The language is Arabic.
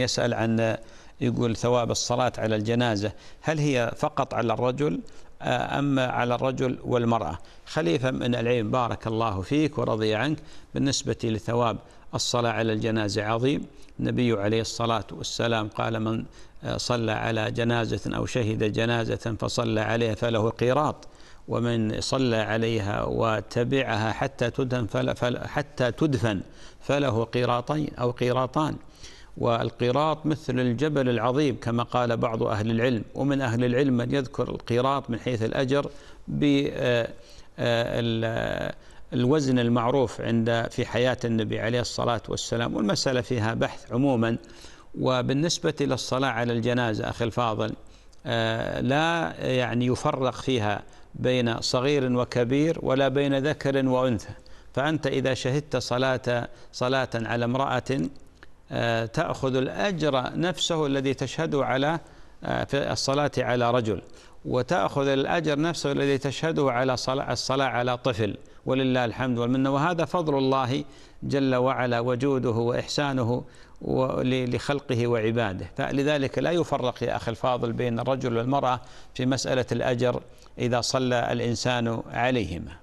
يسأل عن يقول ثواب الصلاة على الجنازة هل هي فقط على الرجل آه، أم على الرجل والمرأة خليفة من العين بارك الله فيك ورضي عنك بالنسبة لثواب الصلاة على الجنازة عظيم النبي عليه الصلاة والسلام قال من آه، صلى على جنازة أو شهد جنازة فصلى عليها فله قيراط ومن صلى عليها وتبعها حتى تدفن فله قيراطين أو قيراطان والقيراط مثل الجبل العظيم كما قال بعض أهل العلم ومن أهل العلم من يذكر القيراط من حيث الأجر بالوزن آه، آه، آه، المعروف عند في حياة النبي عليه الصلاة والسلام والمسألة فيها بحث عموما وبالنسبة إلى الصلاة على الجنازة أخي الفاضل لا يعني يفرق فيها بين صغير وكبير ولا بين ذكر وأنثى فأنت إذا شهدت صلاة صلاة على امرأة تأخذ الأجر نفسه الذي تشهده على آه، في الصلاة على رجل وتأخذ الأجر نفسه الذي تشهده على الصلاة على طفل ولله الحمد والمنة وهذا فضل الله جل وعلا وجوده وإحسانه لخلقه وعباده فلذلك لا يفرق يا أخي الفاضل بين الرجل والمرأة في مسألة الأجر إذا صلى الإنسان عليهما